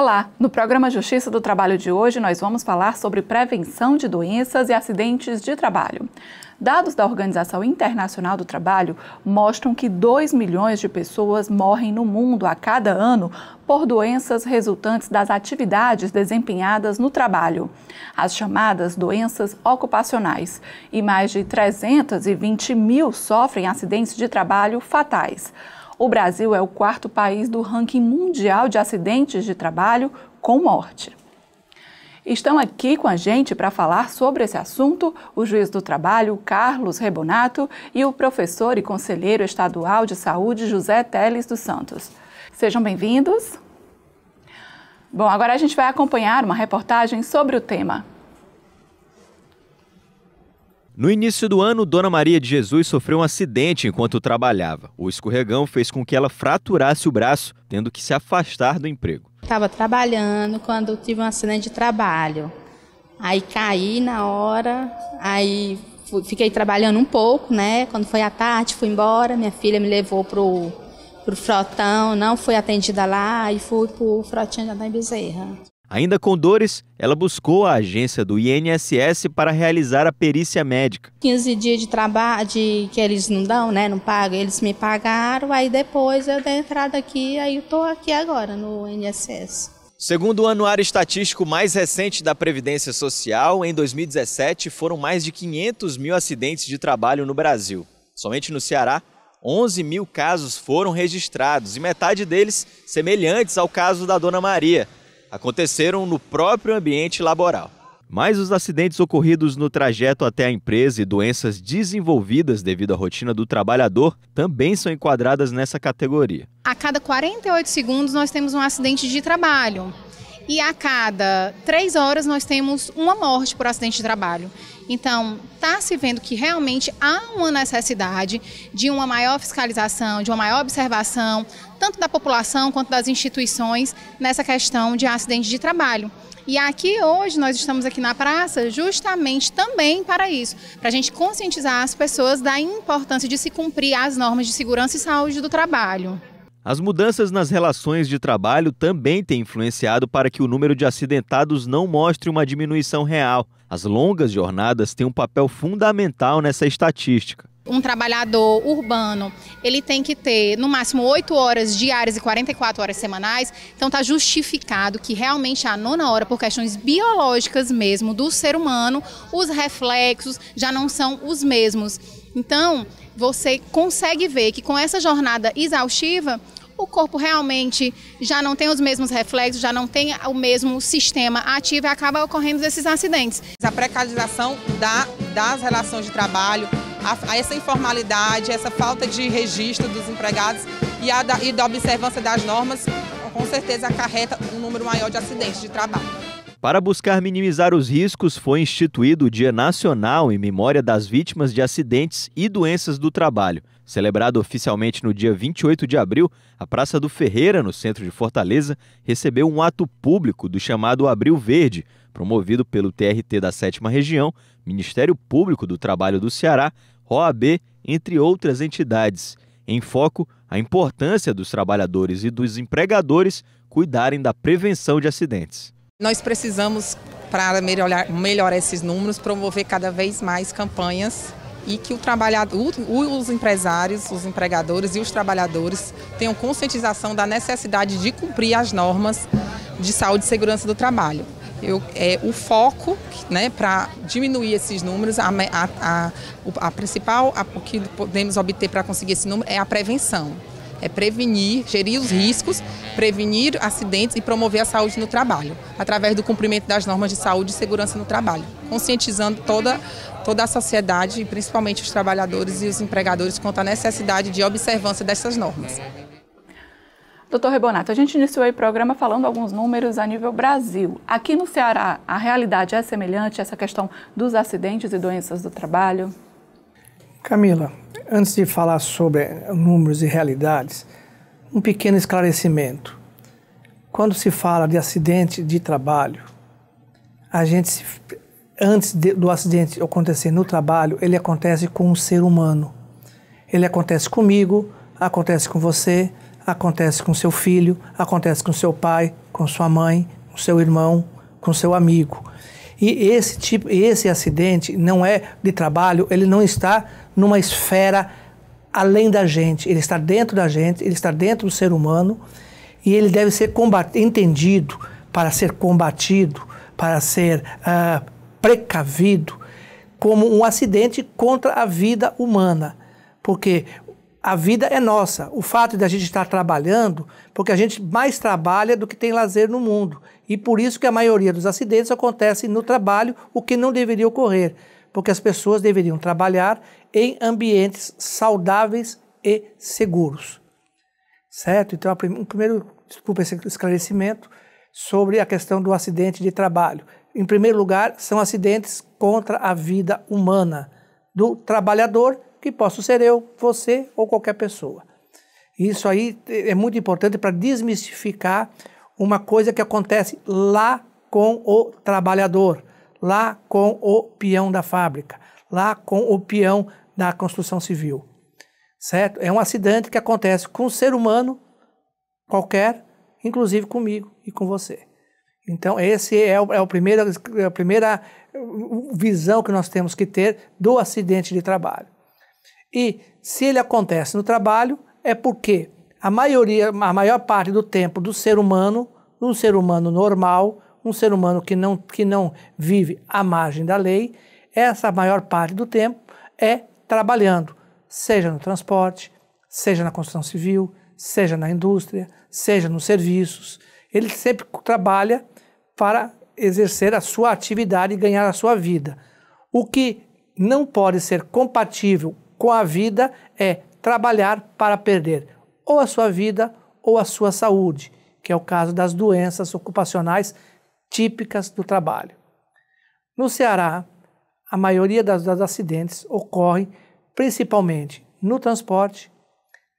Olá! No programa Justiça do Trabalho de hoje, nós vamos falar sobre prevenção de doenças e acidentes de trabalho. Dados da Organização Internacional do Trabalho mostram que 2 milhões de pessoas morrem no mundo a cada ano por doenças resultantes das atividades desempenhadas no trabalho, as chamadas doenças ocupacionais, e mais de 320 mil sofrem acidentes de trabalho fatais. O Brasil é o quarto país do ranking mundial de acidentes de trabalho com morte. Estão aqui com a gente para falar sobre esse assunto o juiz do trabalho Carlos Rebonato e o professor e conselheiro estadual de saúde José Teles dos Santos. Sejam bem-vindos. Bom, agora a gente vai acompanhar uma reportagem sobre o tema. No início do ano, Dona Maria de Jesus sofreu um acidente enquanto trabalhava. O escorregão fez com que ela fraturasse o braço, tendo que se afastar do emprego. Estava trabalhando quando tive um acidente de trabalho. Aí caí na hora, aí fiquei trabalhando um pouco, né? Quando foi à tarde, fui embora, minha filha me levou pro pro frotão, não fui atendida lá e fui pro frotinho da Bezerra. Ainda com dores, ela buscou a agência do INSS para realizar a perícia médica. 15 dias de trabalho de, que eles não dão, né? Não pagam, eles me pagaram, aí depois eu dei entrada aqui, aí eu tô aqui agora no INSS. Segundo o anuário estatístico mais recente da Previdência Social, em 2017 foram mais de 500 mil acidentes de trabalho no Brasil. Somente no Ceará, 11 mil casos foram registrados e metade deles semelhantes ao caso da Dona Maria, aconteceram no próprio ambiente laboral. Mas os acidentes ocorridos no trajeto até a empresa e doenças desenvolvidas devido à rotina do trabalhador também são enquadradas nessa categoria. A cada 48 segundos nós temos um acidente de trabalho. E a cada três horas nós temos uma morte por acidente de trabalho. Então, está se vendo que realmente há uma necessidade de uma maior fiscalização, de uma maior observação, tanto da população quanto das instituições, nessa questão de acidentes de trabalho. E aqui hoje nós estamos aqui na praça justamente também para isso, para a gente conscientizar as pessoas da importância de se cumprir as normas de segurança e saúde do trabalho. As mudanças nas relações de trabalho também têm influenciado para que o número de acidentados não mostre uma diminuição real. As longas jornadas têm um papel fundamental nessa estatística um trabalhador urbano, ele tem que ter no máximo 8 horas diárias e 44 horas semanais. Então está justificado que realmente é a nona hora, por questões biológicas mesmo do ser humano, os reflexos já não são os mesmos. Então, você consegue ver que com essa jornada exaustiva, o corpo realmente já não tem os mesmos reflexos, já não tem o mesmo sistema ativo e acaba ocorrendo esses acidentes. A precarização da, das relações de trabalho, a, a essa informalidade, essa falta de registro dos empregados e, a da, e da observância das normas, com certeza acarreta um número maior de acidentes de trabalho. Para buscar minimizar os riscos, foi instituído o Dia Nacional em memória das vítimas de acidentes e doenças do trabalho. Celebrado oficialmente no dia 28 de abril, a Praça do Ferreira, no centro de Fortaleza, recebeu um ato público do chamado Abril Verde, promovido pelo TRT da Sétima Região, Ministério Público do Trabalho do Ceará, OAB, entre outras entidades. Em foco, a importância dos trabalhadores e dos empregadores cuidarem da prevenção de acidentes. Nós precisamos, para melhorar, melhorar esses números, promover cada vez mais campanhas e que o trabalhador, os empresários, os empregadores e os trabalhadores tenham conscientização da necessidade de cumprir as normas de saúde e segurança do trabalho. Eu, é, o foco né, para diminuir esses números, a, a, a, a principal, a, o que podemos obter para conseguir esse número é a prevenção é prevenir, gerir os riscos, prevenir acidentes e promover a saúde no trabalho, através do cumprimento das normas de saúde e segurança no trabalho, conscientizando toda, toda a sociedade, e principalmente os trabalhadores e os empregadores, quanto à necessidade de observância dessas normas. Doutor Rebonato, a gente iniciou o programa falando alguns números a nível Brasil. Aqui no Ceará, a realidade é semelhante, essa questão dos acidentes e doenças do trabalho? Camila, antes de falar sobre números e realidades, um pequeno esclarecimento. Quando se fala de acidente de trabalho, a gente se, antes de, do acidente acontecer no trabalho, ele acontece com um ser humano. Ele acontece comigo, acontece com você, acontece com seu filho, acontece com seu pai, com sua mãe, com seu irmão, com seu amigo. E esse tipo, esse acidente não é de trabalho, ele não está numa esfera além da gente, ele está dentro da gente, ele está dentro do ser humano e ele deve ser entendido para ser combatido, para ser uh, precavido como um acidente contra a vida humana. Porque a vida é nossa. O fato de a gente estar trabalhando, porque a gente mais trabalha do que tem lazer no mundo. E por isso que a maioria dos acidentes acontece no trabalho, o que não deveria ocorrer, porque as pessoas deveriam trabalhar em ambientes saudáveis e seguros. Certo? Então, um primeiro, desculpa esse esclarecimento sobre a questão do acidente de trabalho. Em primeiro lugar, são acidentes contra a vida humana do trabalhador que posso ser eu, você ou qualquer pessoa. Isso aí é muito importante para desmistificar uma coisa que acontece lá com o trabalhador, lá com o peão da fábrica, lá com o peão da construção civil. Certo? É um acidente que acontece com um ser humano qualquer, inclusive comigo e com você. Então, esse é, o, é o primeiro, é a primeira uh, visão que nós temos que ter do acidente de trabalho. E se ele acontece no trabalho, é porque a maioria, a maior parte do tempo do ser humano, um ser humano normal, um ser humano que não, que não vive à margem da lei, essa maior parte do tempo é trabalhando, seja no transporte, seja na construção civil, seja na indústria, seja nos serviços. Ele sempre trabalha para exercer a sua atividade e ganhar a sua vida. O que não pode ser compatível com a vida é trabalhar para perder ou a sua vida ou a sua saúde, que é o caso das doenças ocupacionais típicas do trabalho. No Ceará, a maioria das, das acidentes ocorre principalmente no transporte,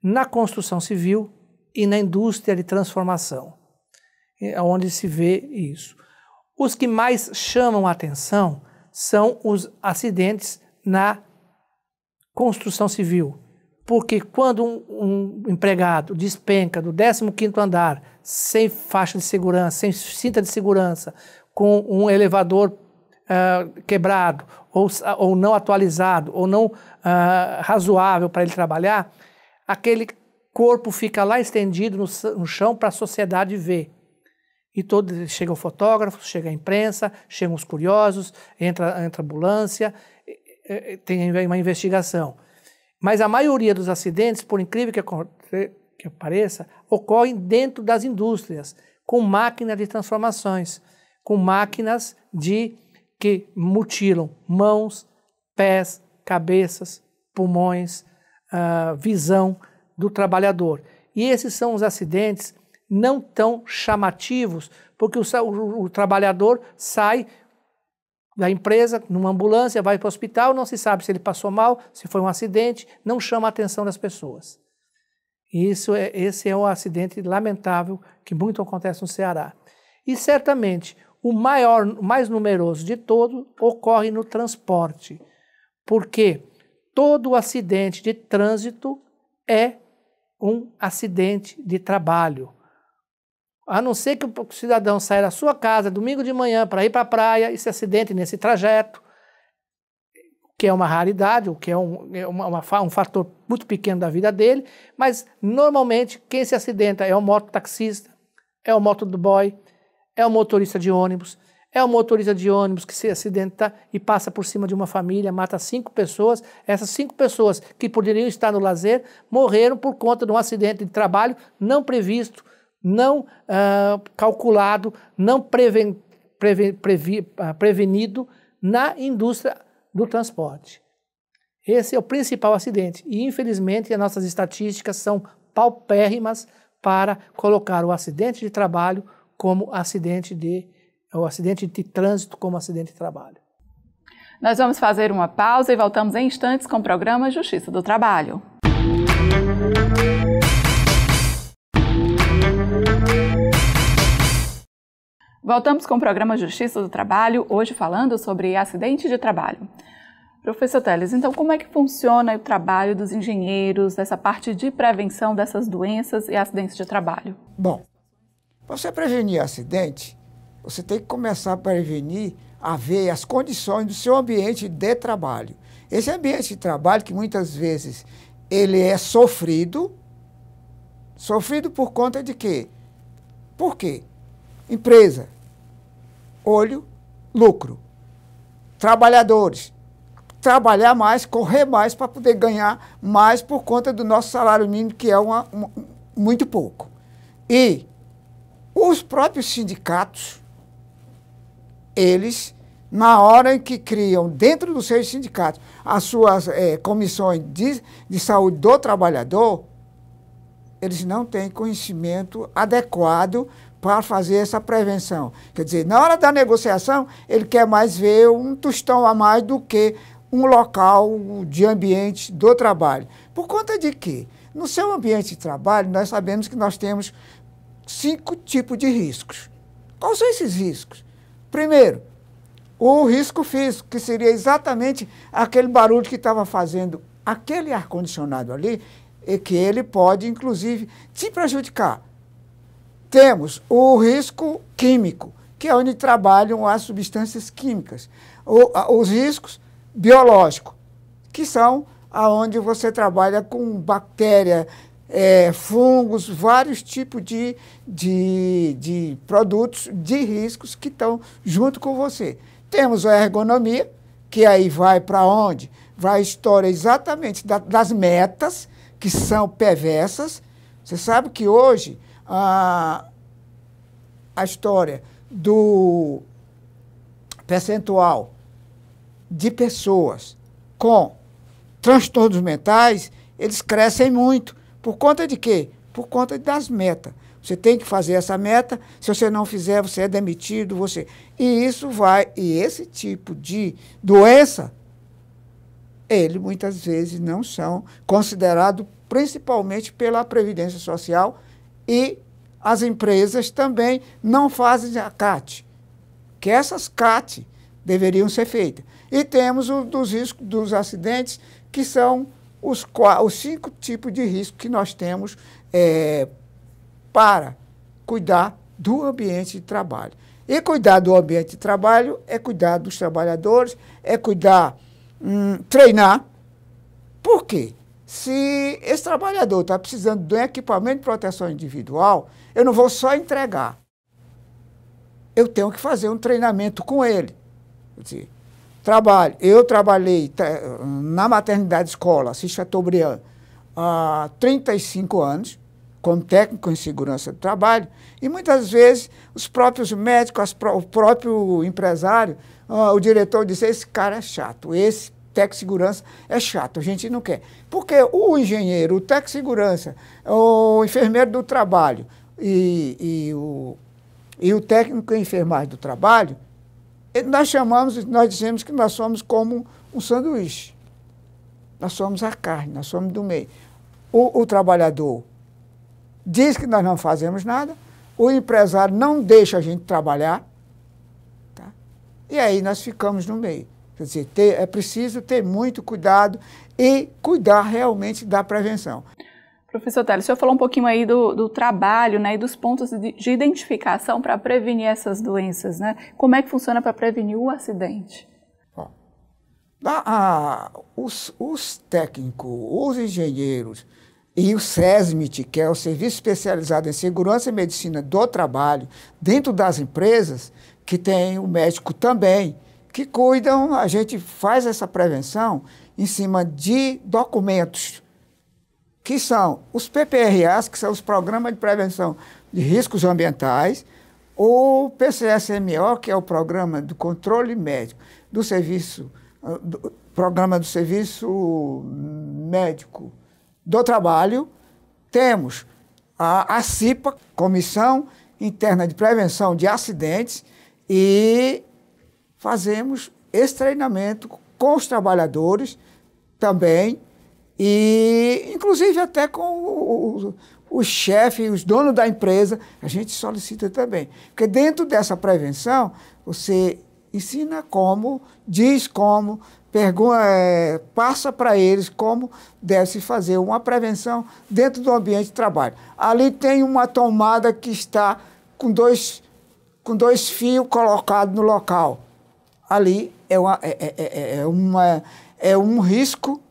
na construção civil e na indústria de transformação, é onde se vê isso. Os que mais chamam a atenção são os acidentes na construção civil. Porque quando um, um empregado despenca do 15º andar, sem faixa de segurança, sem cinta de segurança, com um elevador uh, quebrado, ou, ah, ou não atualizado, ou não uh, razoável para ele trabalhar, aquele corpo fica lá estendido no, no chão para a sociedade ver. E todo, chega o fotógrafo, chega a imprensa, chegam os curiosos, entra, entra a ambulância, é, é, tem uma investigação. Mas a maioria dos acidentes, por incrível que, pareça, ocorrem dentro das indústrias, com máquinas de transformações, com máquinas de que mutilam mãos, pés, cabeças, pulmões, uh, visão do trabalhador. E esses são os acidentes não tão chamativos, porque o, o, o trabalhador sai da empresa numa ambulância, vai para o hospital, não se sabe se ele passou mal, se foi um acidente, não chama a atenção das pessoas. E isso é, esse é um acidente lamentável que muito acontece no Ceará. E certamente o maior, mais numeroso de todos ocorre no transporte, porque todo acidente de trânsito é um acidente de trabalho. A não ser que o cidadão saia da sua casa domingo de manhã para ir para a praia e se acidente nesse trajeto, que é uma raridade, o que é um, é uma, uma, um fator muito pequeno da vida dele, mas normalmente quem se acidenta é o mototaxista, é o moto do boy, é o motorista de ônibus, é o motorista de ônibus que se acidenta e passa por cima de uma família, mata cinco pessoas. Essas cinco pessoas que poderiam estar no lazer morreram por conta de um acidente de trabalho não previsto não uh, calculado, não preven, preven, previ, uh, prevenido na indústria do transporte. Esse é o principal acidente e, infelizmente, as nossas estatísticas são paupérrimas para colocar o acidente de trabalho como acidente de o acidente de trânsito como acidente de trabalho. Nós vamos fazer uma pausa e voltamos em instantes com o programa Justiça do Trabalho. Voltamos com o programa Justiça do Trabalho, hoje falando sobre acidente de trabalho. Professor Teles, então como é que funciona o trabalho dos engenheiros, dessa parte de prevenção dessas doenças e acidentes de trabalho? Bom, para você prevenir acidente, você tem que começar a prevenir a ver as condições do seu ambiente de trabalho. Esse ambiente de trabalho que muitas vezes ele é sofrido, sofrido por conta de quê? Por quê? Empresa, olho, lucro. Trabalhadores, trabalhar mais, correr mais para poder ganhar mais por conta do nosso salário mínimo, que é uma, uma, muito pouco. E os próprios sindicatos, eles, na hora em que criam dentro dos seus sindicatos as suas é, comissões de, de saúde do trabalhador, eles não têm conhecimento adequado para fazer essa prevenção. Quer dizer, na hora da negociação, ele quer mais ver um tostão a mais do que um local de ambiente do trabalho. Por conta de quê? no seu ambiente de trabalho, nós sabemos que nós temos cinco tipos de riscos. Quais são esses riscos? Primeiro, o risco físico, que seria exatamente aquele barulho que estava fazendo aquele ar-condicionado ali, e que ele pode, inclusive, te prejudicar temos o risco químico, que é onde trabalham as substâncias químicas. O, a, os riscos biológicos, que são aonde você trabalha com bactéria, é, fungos, vários tipos de, de, de produtos de riscos que estão junto com você. Temos a ergonomia, que aí vai para onde? Vai a história exatamente da, das metas, que são perversas. Você sabe que hoje a, a história do percentual de pessoas com transtornos mentais, eles crescem muito. Por conta de quê? Por conta das metas. Você tem que fazer essa meta, se você não fizer, você é demitido, você. E isso vai, e esse tipo de doença, ele muitas vezes não são considerado principalmente pela previdência social e as empresas também não fazem a CAT, que essas CAT deveriam ser feitas. E temos o dos riscos dos acidentes, que são os, os cinco tipos de risco que nós temos é, para cuidar do ambiente de trabalho. E cuidar do ambiente de trabalho é cuidar dos trabalhadores, é cuidar, hum, treinar. Por quê? Se esse trabalhador está precisando de um equipamento de proteção individual, eu não vou só entregar. Eu tenho que fazer um treinamento com ele. Quer dizer, trabalho. Eu trabalhei na maternidade escola, Assis Chateaubriand, há 35 anos, como técnico em segurança do trabalho, e muitas vezes os próprios médicos, as, o próprio empresário, ah, o diretor dizia: esse cara é chato, esse tec segurança é chato, a gente não quer. Porque o engenheiro, o tec segurança, o enfermeiro do trabalho e, e, o, e o técnico em enfermagem do trabalho, eh, nós chamamos, nós dizemos que nós somos como um sanduíche. Nós somos a carne, nós somos do meio. O, o trabalhador diz que nós não fazemos nada, o empresário não deixa a gente trabalhar, tá? e aí nós ficamos no meio. Quer dizer, ter, é preciso ter muito cuidado e cuidar realmente da prevenção. Professor Teles, o senhor falou um pouquinho aí do, do trabalho né, e dos pontos de, de identificação para prevenir essas doenças. Né? Como é que funciona para prevenir o acidente? Bom, a, a, os, os técnicos, os engenheiros e o SESMIT, que é o Serviço Especializado em Segurança e Medicina do Trabalho, dentro das empresas, que tem o médico também, que cuidam, a gente faz essa prevenção em cima de documentos, que são os PPRAs, que são os Programas de Prevenção de Riscos Ambientais, o PCSMO, que é o Programa do Controle Médico do Serviço, ah, do, Programa do Serviço Médico do Trabalho, temos a, a CIPA, Comissão Interna de Prevenção de Acidentes, e fazemos esse treinamento com os trabalhadores também, e inclusive até com os chefe, os donos da empresa, a gente solicita também. Porque dentro dessa prevenção, você ensina como, diz como, pergunta, é, eh, passa para eles como deve-se fazer uma prevenção dentro do ambiente de trabalho. Ali tem uma tomada que está com dois, com dois fios colocados no local ali é uma, é é, é, é, é, uma, é um risco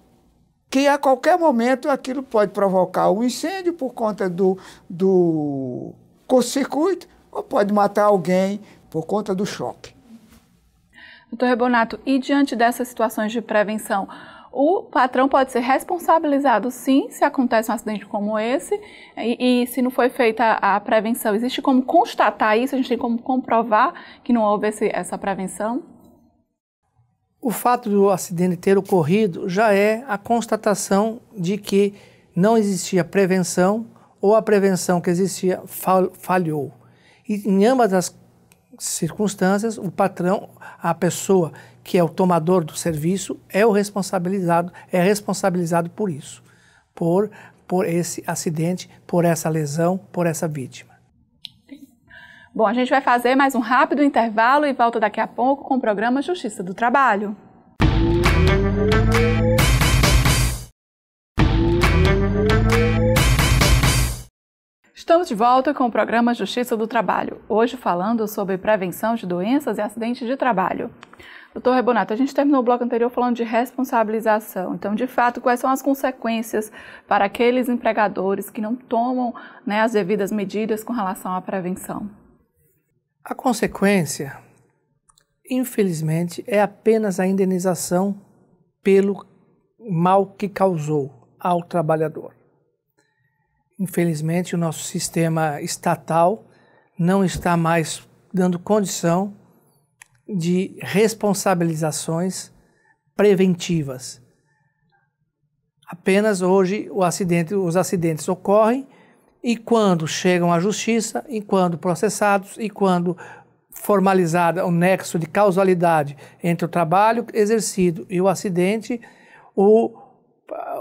que a qualquer momento aquilo pode provocar um incêndio por conta do, do curto-circuito ou pode matar alguém por conta do choque. Doutor Rebonato, e diante dessas situações de prevenção, o patrão pode ser responsabilizado sim se acontece um acidente como esse e, e, se não foi feita a prevenção. Existe como constatar isso? A gente tem como comprovar que não houve esse, essa prevenção? O fato do acidente ter ocorrido já é a constatação de que não existia prevenção ou a prevenção que existia falhou. E em ambas as circunstâncias, o patrão, a pessoa que é o tomador do serviço, é o responsabilizado, é responsabilizado por isso, por, por esse acidente, por essa lesão, por essa vítima. Bom, a gente vai fazer mais um rápido intervalo e volta daqui a pouco com o programa Justiça do Trabalho. Estamos de volta com o programa Justiça do Trabalho, hoje falando sobre prevenção de doenças e acidentes de trabalho. Doutor Rebonato, a gente terminou o bloco anterior falando de responsabilização. Então, de fato, quais são as consequências para aqueles empregadores que não tomam né, as devidas medidas com relação à prevenção? A consequência, infelizmente, é apenas a indenização pelo mal que causou ao trabalhador. Infelizmente, o nosso sistema estatal não está mais dando condição de responsabilizações preventivas. Apenas hoje acidente, os acidentes ocorrem e quando chegam à justiça, e quando processados, e quando formalizada o nexo de causalidade entre o trabalho exercido e o acidente, o,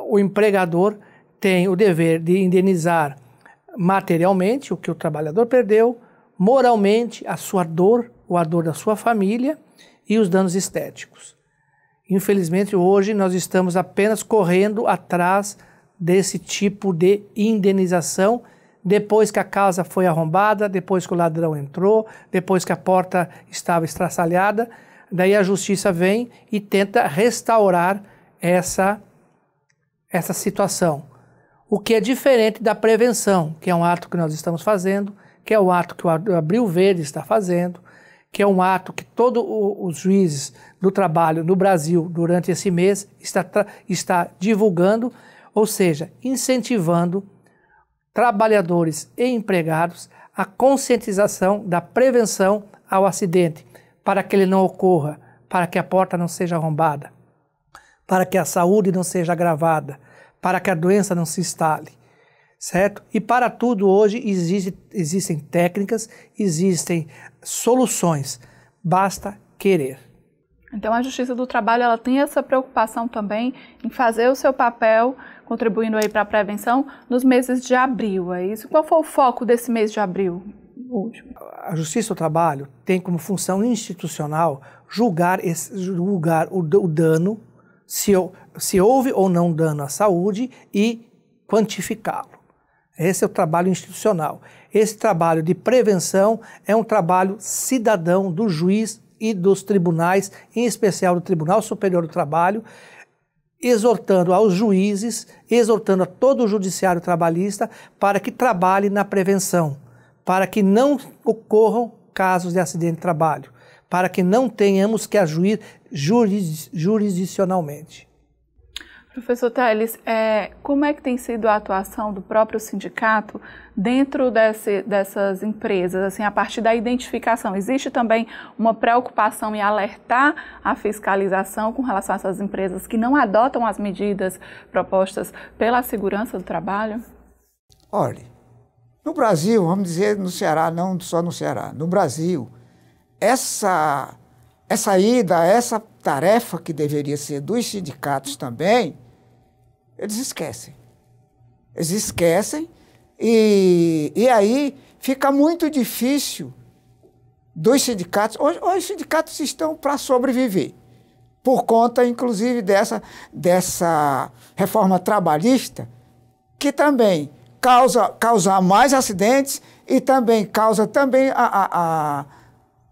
o empregador tem o dever de indenizar materialmente o que o trabalhador perdeu, moralmente a sua dor ou a dor da sua família e os danos estéticos. Infelizmente, hoje nós estamos apenas correndo atrás desse tipo de indenização depois que a casa foi arrombada, depois que o ladrão entrou, depois que a porta estava estraçalhada. Daí a justiça vem e tenta restaurar essa, essa situação. O que é diferente da prevenção, que é um ato que nós estamos fazendo, que é o um ato que o Abril Verde está fazendo, que é um ato que todos os juízes do trabalho no Brasil durante esse mês está, está divulgando ou seja, incentivando trabalhadores e empregados a conscientização da prevenção ao acidente, para que ele não ocorra, para que a porta não seja arrombada, para que a saúde não seja agravada, para que a doença não se instale, certo? E para tudo hoje existe, existem técnicas, existem soluções, basta querer. Então a Justiça do Trabalho ela tem essa preocupação também em fazer o seu papel contribuindo aí para a prevenção nos meses de abril, é isso? Qual foi o foco desse mês de abril? Último. A Justiça do Trabalho tem como função institucional julgar, esse, julgar o, o dano, se, se houve ou não dano à saúde e quantificá-lo. Esse é o trabalho institucional. Esse trabalho de prevenção é um trabalho cidadão do juiz e dos tribunais, em especial do Tribunal Superior do Trabalho, exortando aos juízes, exortando a todo o judiciário trabalhista para que trabalhe na prevenção, para que não ocorram casos de acidente de trabalho, para que não tenhamos que agir jurisdicionalmente. Professor Teles, é, como é que tem sido a atuação do próprio sindicato dentro desse, dessas empresas, assim, a partir da identificação? Existe também uma preocupação em alertar a fiscalização com relação a essas empresas que não adotam as medidas propostas pela segurança do trabalho? Olhe, no Brasil, vamos dizer no Ceará, não só no Ceará, no Brasil, essa, essa ida, essa tarefa que deveria ser dos sindicatos também, eles esquecem. Eles esquecem e, e aí fica muito difícil dos sindicatos. Hoje, hoje os sindicatos estão para sobreviver, por conta, inclusive, dessa, dessa reforma trabalhista, que também causa, causa mais acidentes e também causa também a, a, a,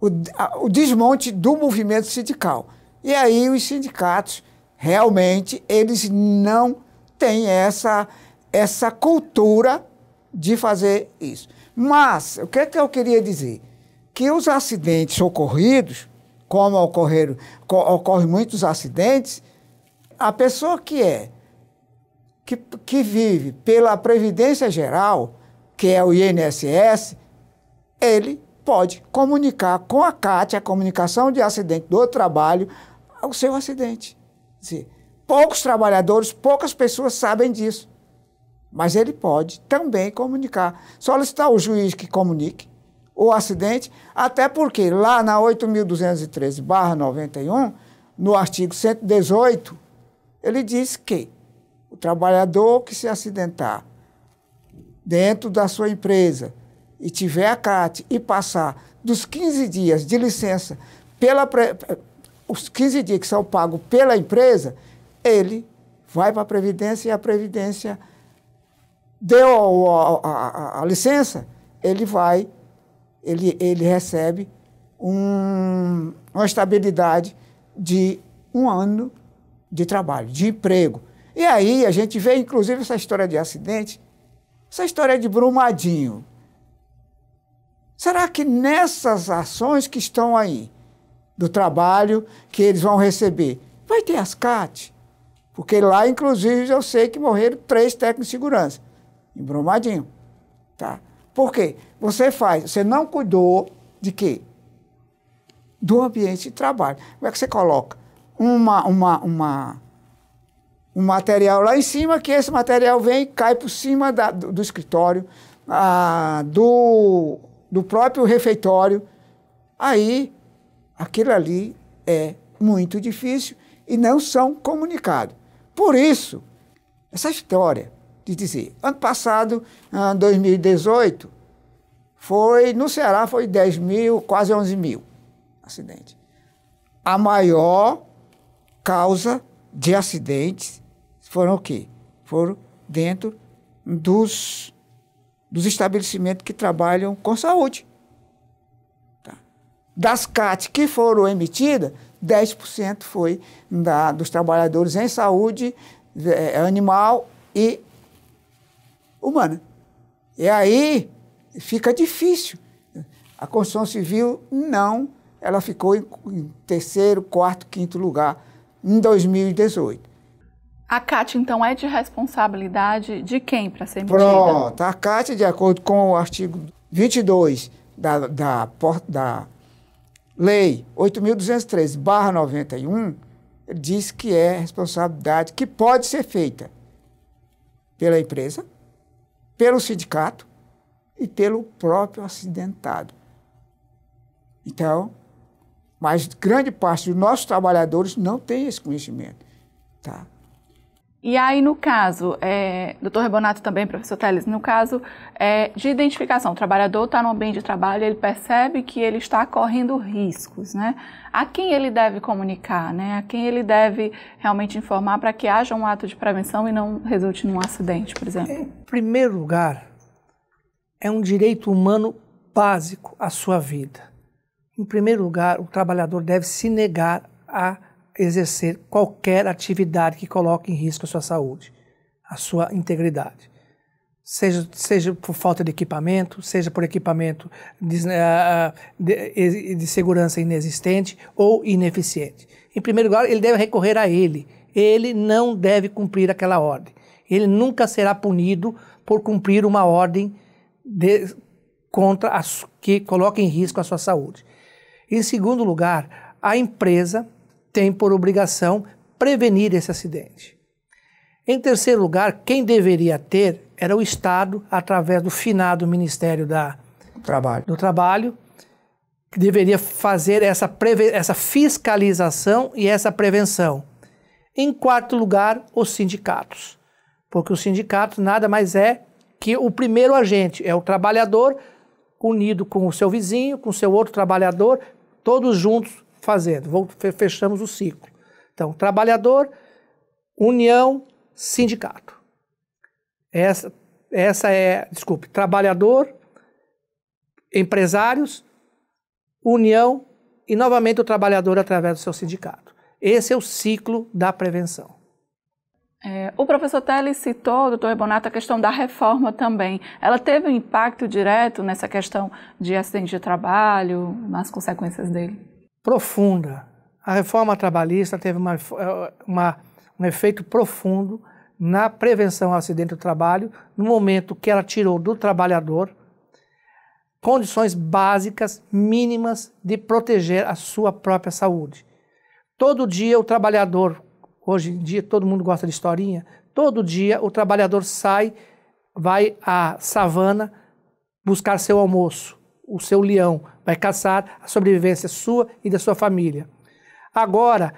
o, o desmonte do movimento sindical. E aí os sindicatos realmente eles não tem essa, essa cultura de fazer isso. Mas, o que, é que eu queria dizer? Que os acidentes ocorridos, como ocorreram, ocorrem muitos acidentes, a pessoa que é, que, que vive pela Previdência Geral, que é o INSS, ele pode comunicar com a CAT, a comunicação de acidente do trabalho, o seu acidente. Quer dizer, Poucos trabalhadores, poucas pessoas sabem disso. Mas ele pode também comunicar. Só Solicitar o juiz que comunique o acidente, até porque lá na 8.213-91, no artigo 118, ele diz que o trabalhador que se acidentar dentro da sua empresa e tiver a CAT e passar dos 15 dias de licença pela os 15 dias que são pagos pela empresa, ele vai para a Previdência e a Previdência deu a, a, a, a licença, ele vai, ele, ele recebe um, uma estabilidade de um ano de trabalho, de emprego. E aí a gente vê, inclusive, essa história de acidente, essa história de Brumadinho. Será que nessas ações que estão aí, do trabalho que eles vão receber, vai ter as CAT? Porque lá, inclusive, eu sei que morreram três técnicos de segurança, em Brumadinho. Tá? Por quê? Você faz, você não cuidou de quê? Do ambiente de trabalho. Como é que você coloca uma, uma, uma, um material lá em cima, que esse material vem e cai por cima da, do, do, escritório, a, ah, do, do próprio refeitório. Aí, aquilo ali é muito difícil e não são comunicados. Por isso, essa história de dizer, ano passado, 2018, ah, foi, no Ceará foi 10 mil, quase 11 mil acidentes. A maior causa de acidentes foram o quê? Foram dentro dos, dos estabelecimentos que trabalham com saúde. Tá? Das CAT que foram emitidas, 10% foi da, dos trabalhadores em saúde é, é, animal e humana. E aí fica difícil. A construção civil não, ela ficou em, em terceiro, quarto, quinto lugar em 2018. A CAT, então, é de responsabilidade de quem para ser medida Pronto, a CAT, de acordo com o artigo 22 da, da, da Lei 8.213, barra 91, diz que é responsabilidade que pode ser feita pela empresa, pelo sindicato e pelo próprio acidentado. Então, mas grande parte dos nossos trabalhadores não tem esse conhecimento, tá? E aí, no caso, é, doutor Rebonato também, professor Teles, no caso é, de identificação, o trabalhador está no ambiente de trabalho, ele percebe que ele está correndo riscos, né? A quem ele deve comunicar, né? A quem ele deve realmente informar para que haja um ato de prevenção e não resulte num acidente, por exemplo? Em primeiro lugar, é um direito humano básico à sua vida. Em primeiro lugar, o trabalhador deve se negar a exercer qualquer atividade que coloque em risco a sua saúde, a sua integridade. Seja, seja por falta de equipamento, seja por equipamento eh, eh, de, de, de segurança inexistente ou ineficiente. Em primeiro lugar, ele deve recorrer a ele. Ele não deve cumprir aquela ordem. Ele nunca será punido por cumprir uma ordem de, contra as que coloque em risco a sua saúde. Em segundo lugar, a empresa tem por obrigação prevenir esse acidente. Em terceiro lugar, quem deveria ter era o Estado, através do finado Ministério da, trabalho. do Trabalho, que deveria fazer essa, essa fiscalização e essa prevenção. Em quarto lugar, os sindicatos, porque o sindicato nada mais é que o primeiro agente, é o trabalhador unido com o seu vizinho, com o seu outro trabalhador, todos juntos fazendo, fechamos o ciclo. Então, trabalhador, união, sindicato. Essa, essa é, desculpe, trabalhador, empresários, união e novamente o trabalhador através do seu sindicato. Esse é o ciclo da prevenção. É, o professor Teles citou, doutor Ebonato a questão da reforma também. Ela teve um impacto direto nessa questão de acidente de trabalho, nas consequências dele? profunda. A reforma trabalhista teve uma, uma, um efeito profundo na prevenção ao acidente do trabalho, no momento que ela tirou do trabalhador condições básicas, mínimas, de proteger a sua própria saúde. Todo dia o trabalhador, hoje em dia todo mundo gosta de historinha, todo dia o trabalhador sai, vai à savana buscar seu almoço o seu leão, vai caçar a sobrevivência sua e da sua família. Agora,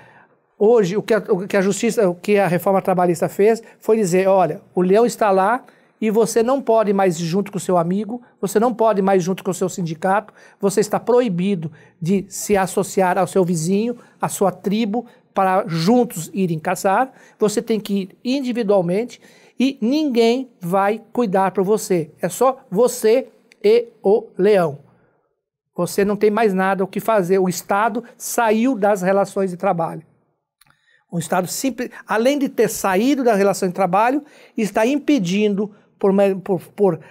hoje, o que a, o que a justiça, o que a reforma trabalhista fez foi dizer: olha, o leão está lá, e você não pode mais junto com o seu amigo, você não pode mais junto com o seu sindicato, você está proibido de se associar ao seu vizinho, à sua tribo, para juntos irem caçar, você tem que ir individualmente e ninguém vai cuidar para você. É só você e o leão. Você não tem mais nada o que fazer. O Estado saiu das relações de trabalho. O Estado, simples, além de ter saído das relações de trabalho, está impedindo, por, por, por uh,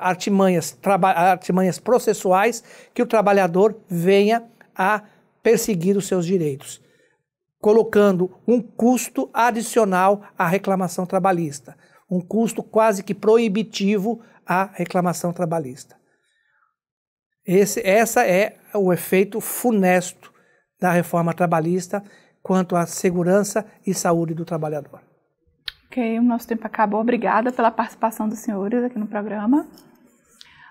artimanhas, artimanhas processuais, que o trabalhador venha a perseguir os seus direitos, colocando um custo adicional à reclamação trabalhista, um custo quase que proibitivo a reclamação trabalhista. Esse, essa é o efeito funesto da reforma trabalhista quanto à segurança e saúde do trabalhador. Ok, o nosso tempo acabou. Obrigada pela participação dos senhores aqui no programa.